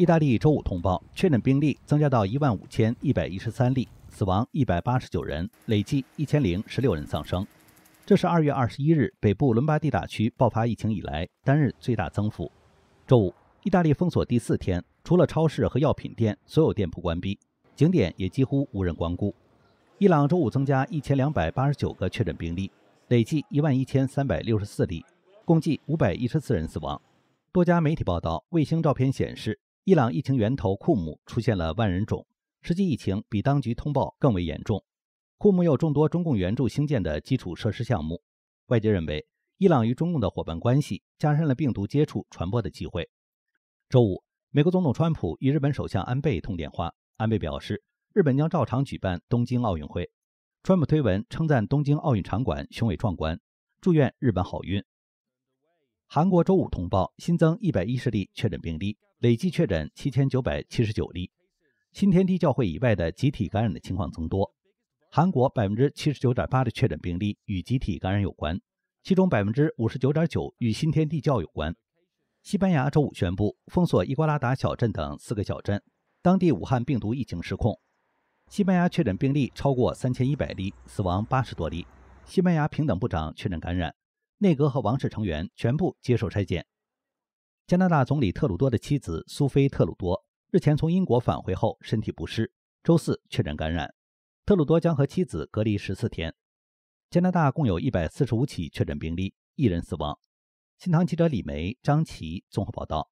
意大利周五通报确诊病例增加到一万五千一百一十三例，死亡一百八十九人，累计一千零十六人丧生。这是二月二十一日北部伦巴第大区爆发疫情以来单日最大增幅。周五，意大利封锁第四天，除了超市和药品店，所有店铺关闭，景点也几乎无人光顾。伊朗周五增加一千两百八十九个确诊病例，累计一万一千三百六十四例，共计五百一十四人死亡。多家媒体报道，卫星照片显示。伊朗疫情源头库姆出现了万人冢，实际疫情比当局通报更为严重。库姆有众多中共援助兴建的基础设施项目，外界认为伊朗与中共的伙伴关系加深了病毒接触传播的机会。周五，美国总统川普与日本首相安倍通电话，安倍表示日本将照常举办东京奥运会。川普推文称赞东京奥运场馆雄伟壮观，祝愿日本好运。韩国周五通报新增一百一十例确诊病例。累计确诊七千九百七十九例，新天地教会以外的集体感染的情况增多。韩国百分之七十九点八的确诊病例与集体感染有关，其中百分之五十九点九与新天地教有关。西班牙周五宣布封锁伊瓜拉达小镇等四个小镇，当地武汉病毒疫情失控。西班牙确诊病例超过三千一百例，死亡八十多例。西班牙平等部长确诊感染，内阁和王室成员全部接受筛检。加拿大总理特鲁多的妻子苏菲·特鲁多日前从英国返回后身体不适，周四确诊感染，特鲁多将和妻子隔离十四天。加拿大共有一百四十五起确诊病例，一人死亡。新唐记者李梅、张琦综合报道。